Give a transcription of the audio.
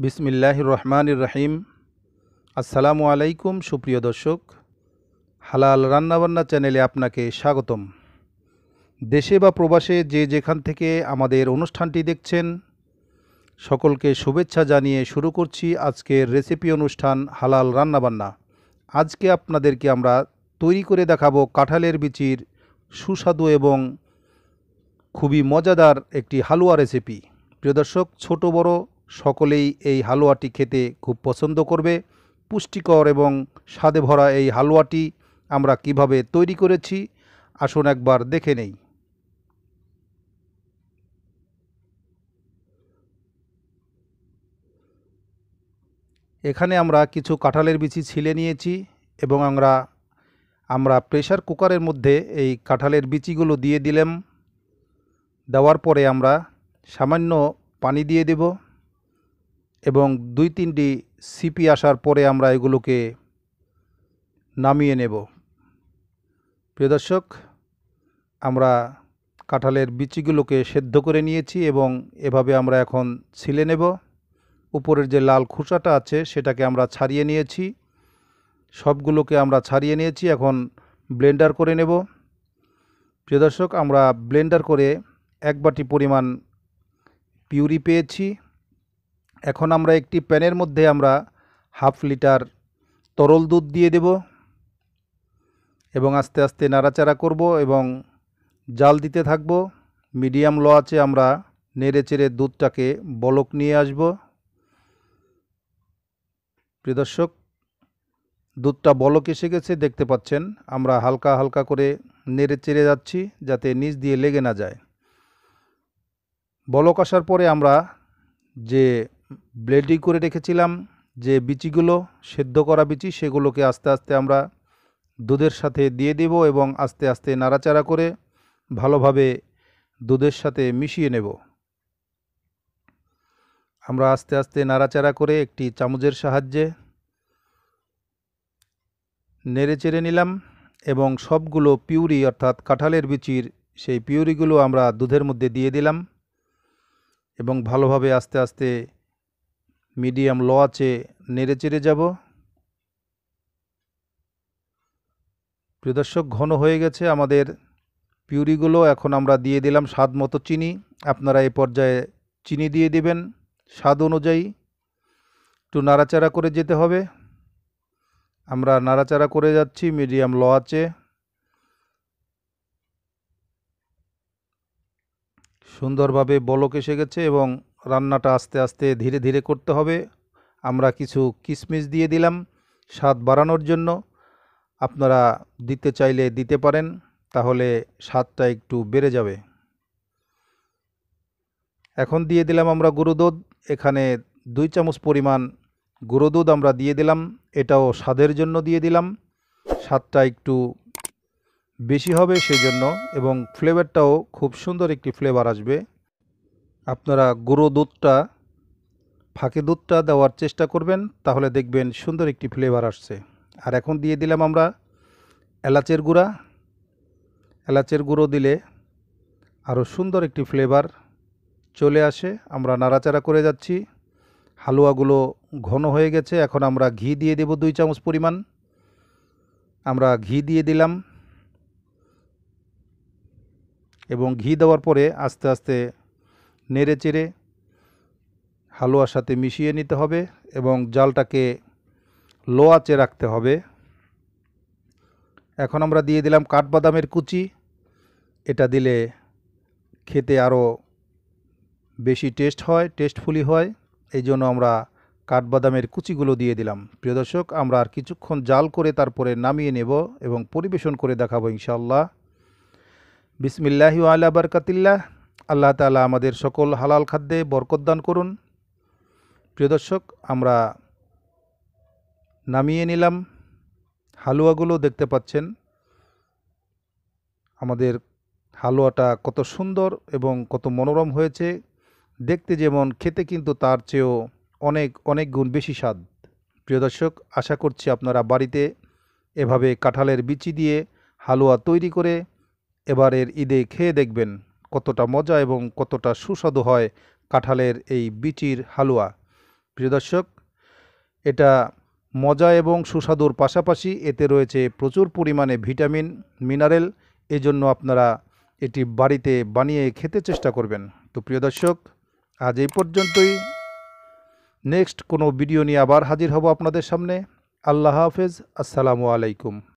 বিসমিল্লাহ রহমান রাহিম আসসালামু আলাইকুম সুপ্রিয় দর্শক হালাল রান্নাবান্না চ্যানেলে আপনাকে স্বাগতম দেশে বা প্রবাসে যে যেখান থেকে আমাদের অনুষ্ঠানটি দেখছেন সকলকে শুভেচ্ছা জানিয়ে শুরু করছি আজকের রেসিপি অনুষ্ঠান হালাল রান্নাবান্না আজকে আপনাদেরকে আমরা তৈরি করে দেখাবো কাঁঠালের বিচির সুস্বাদু এবং খুবই মজাদার একটি হালুয়া রেসিপি প্রিয় দর্শক ছোটো বড় সকলেই এই হালুয়াটি খেতে খুব পছন্দ করবে পুষ্টিকর এবং স্বাদে ভরা এই হালুয়াটি আমরা কিভাবে তৈরি করেছি আসুন একবার দেখে নেই এখানে আমরা কিছু কাঁঠালের বিচি ছিলে নিয়েছি এবং আমরা আমরা প্রেশার কুকারের মধ্যে এই কাঁঠালের বিচিগুলো দিয়ে দিলাম দেওয়ার পরে আমরা সামান্য পানি দিয়ে দেব এবং দুই তিনটি সিপি আসার পরে আমরা এগুলোকে নামিয়ে নেব প্রিয় দর্শক আমরা কাঁঠালের বিচিগুলোকে সেদ্ধ করে নিয়েছি এবং এভাবে আমরা এখন ছিলে নেব উপরের যে লাল খোসাটা আছে সেটাকে আমরা ছাড়িয়ে নিয়েছি সবগুলোকে আমরা ছাড়িয়ে নিয়েছি এখন ব্লেন্ডার করে নেব প্রিয় দর্শক আমরা ব্লেন্ডার করে এক বাটি পরিমাণ পিউরি পেয়েছি এখন আমরা একটি প্যানের মধ্যে আমরা হাফ লিটার তরল দুধ দিয়ে দেব এবং আস্তে আস্তে নাড়াচাড়া করব এবং জাল দিতে থাকব মিডিয়াম লো আছে আমরা নেড়ে চেড়ে দুধটাকে বলক নিয়ে আসব প্রিদর্শক দুধটা বলক এসে গেছে দেখতে পাচ্ছেন আমরা হালকা হালকা করে নেড়ে চেড়ে যাচ্ছি যাতে নিচ দিয়ে লেগে না যায় বলক আসার পরে আমরা যে ব্লেডি করে রেখেছিলাম যে বিচিগুলো সেদ্ধ করা বিচি সেগুলোকে আস্তে আস্তে আমরা দুধের সাথে দিয়ে দেব এবং আস্তে আস্তে নাড়াচাড়া করে ভালোভাবে দুধের সাথে মিশিয়ে নেব আমরা আস্তে আস্তে নাড়াচাড়া করে একটি চামচের সাহায্যে নেড়ে চেড়ে নিলাম এবং সবগুলো পিউরি অর্থাৎ কাঁঠালের বিচির সেই পিউরিগুলো আমরা দুধের মধ্যে দিয়ে দিলাম এবং ভালোভাবে আস্তে আস্তে মিডিয়াম লো আছে নেড়ে চেড়ে যাব দর্শক ঘন হয়ে গেছে আমাদের পিউরিগুলো এখন আমরা দিয়ে দিলাম স্বাদ মতো চিনি আপনারা এই পর্যায়ে চিনি দিয়ে দিবেন স্বাদ অনুযায়ী একটু নাড়াচাড়া করে যেতে হবে আমরা নাড়াচাড়া করে যাচ্ছি মিডিয়াম লো আছে সুন্দরভাবে বলক এসে গেছে এবং রান্নাটা আস্তে আস্তে ধীরে ধীরে করতে হবে আমরা কিছু কিশমিশ দিয়ে দিলাম স্বাদ বাড়ানোর জন্য আপনারা দিতে চাইলে দিতে পারেন তাহলে স্বাদটা একটু বেড়ে যাবে এখন দিয়ে দিলাম আমরা গুঁড়ো দুধ এখানে দুই চামচ পরিমাণ গুঁড়ো দুধ আমরা দিয়ে দিলাম এটাও স্বাদের জন্য দিয়ে দিলাম স্বাদটা একটু বেশি হবে সেজন্য এবং ফ্লেভারটাও খুব সুন্দর একটি ফ্লেভার আসবে আপনারা গুঁড়ো দুধটা ফাঁকি দুধটা দেওয়ার চেষ্টা করবেন তাহলে দেখবেন সুন্দর একটি ফ্লেভার আসছে আর এখন দিয়ে দিলাম আমরা এলাচের গুঁড়া এলাচের গুঁড়ো দিলে আরও সুন্দর একটি ফ্লেভার চলে আসে আমরা নাড়াচাড়া করে যাচ্ছি হালুয়াগুলো ঘন হয়ে গেছে এখন আমরা ঘি দিয়ে দেব দুই চামচ পরিমাণ আমরা ঘি দিয়ে দিলাম এবং ঘি দেওয়ার পরে আস্তে আস্তে নেড়ে চেড়ে হালুয়ার সাথে মিশিয়ে নিতে হবে এবং জালটাকে লো আঁচে রাখতে হবে এখন আমরা দিয়ে দিলাম কাঠবাদামের কুচি এটা দিলে খেতে আরও বেশি টেস্ট হয় টেস্টফুলি হয় এই জন্য আমরা কাঠবাদামের কুচিগুলো দিয়ে দিলাম প্রিয় দর্শক আমরা আর কিছুক্ষণ জাল করে তারপরে নামিয়ে নেব এবং পরিবেশন করে দেখাবো ইনশাল্লাহ বিসমিল্লাহ আলা বারকাতিল্লাহ আল্লাহ তালা আমাদের সকল হালাল খাদ্যে বরকদান করুন প্রিয় দর্শক আমরা নামিয়ে নিলাম হালুয়াগুলো দেখতে পাচ্ছেন আমাদের হালুয়াটা কত সুন্দর এবং কত মনোরম হয়েছে দেখতে যেমন খেতে কিন্তু তার চেয়েও অনেক অনেক গুণ বেশি স্বাদ প্রিয় দর্শক আশা করছি আপনারা বাড়িতে এভাবে কাঁঠালের বিচি দিয়ে হালুয়া তৈরি করে এবারের ঈদে খেয়ে দেখবেন কতটা মজা এবং কতটা সুস্বাদু হয় কাঁঠালের এই বিচির হালুয়া প্রিয় দর্শক এটা মজা এবং সুস্বাদুর পাশাপাশি এতে রয়েছে প্রচুর পরিমাণে ভিটামিন মিনারেল এজন্য আপনারা এটি বাড়িতে বানিয়ে খেতে চেষ্টা করবেন তো প্রিয় দর্শক আজ এই পর্যন্তই নেক্সট কোনো ভিডিও নিয়ে আবার হাজির হব আপনাদের সামনে আল্লাহ হাফেজ আসসালামু আলাইকুম